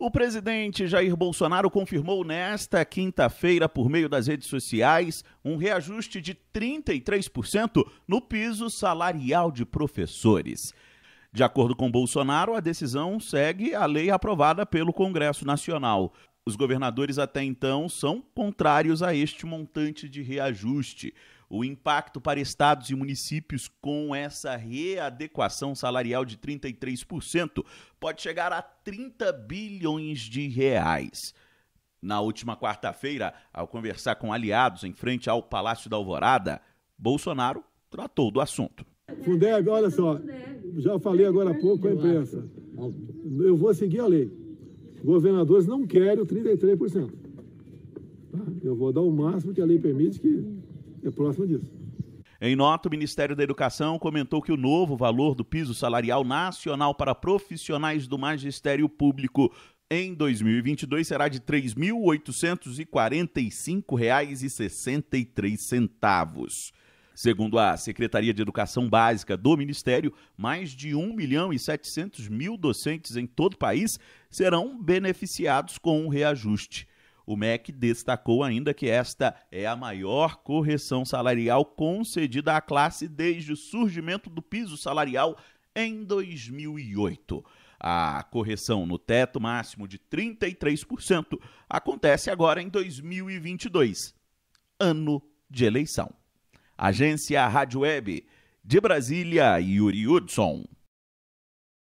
O presidente Jair Bolsonaro confirmou nesta quinta-feira, por meio das redes sociais, um reajuste de 33% no piso salarial de professores. De acordo com Bolsonaro, a decisão segue a lei aprovada pelo Congresso Nacional. Os governadores até então são contrários a este montante de reajuste. O impacto para estados e municípios com essa readequação salarial de 33% pode chegar a 30 bilhões de reais. Na última quarta-feira, ao conversar com aliados em frente ao Palácio da Alvorada, Bolsonaro tratou do assunto. Fundeb, olha só, já falei agora há pouco com a imprensa. Eu vou seguir a lei. Governadores não querem o 33%. Tá? Eu vou dar o máximo que a lei permite, que é próximo disso. Em nota, o Ministério da Educação comentou que o novo valor do piso salarial nacional para profissionais do magistério público em 2022 será de R$ 3.845,63. Segundo a Secretaria de Educação Básica do Ministério, mais de 1 milhão e 700 mil docentes em todo o país serão beneficiados com o reajuste. O MEC destacou ainda que esta é a maior correção salarial concedida à classe desde o surgimento do piso salarial em 2008. A correção no teto máximo de 33% acontece agora em 2022, ano de eleição. Agência Rádio Web de Brasília, Yuri Hudson.